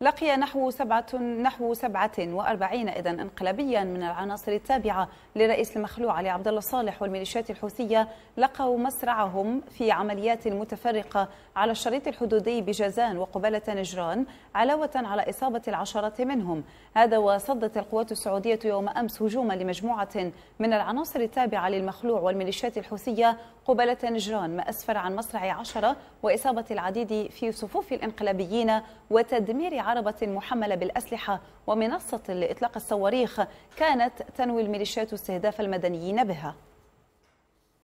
لقي نحو سبعة نحو سبعة وأربعين إذا انقلابيا من العناصر التابعة لرئيس المخلوع علي عبد الله صالح والميليشيات الحوثية لقوا مسرعهم في عمليات متفرقة على الشريط الحدودي بجازان وقبالة نجران علاوة على إصابة العشرات منهم هذا وصدت القوات السعودية يوم أمس هجوما لمجموعة من العناصر التابعة للمخلوع والميليشيات الحوثية قبالة نجران ما أسفر عن مصرع عشرة وإصابة العديد في صفوف الانقلابيين وتدمير عربة محملة بالأسلحة ومنصة لإطلاق الصواريخ كانت تنوي الميليشيات استهداف المدنيين بها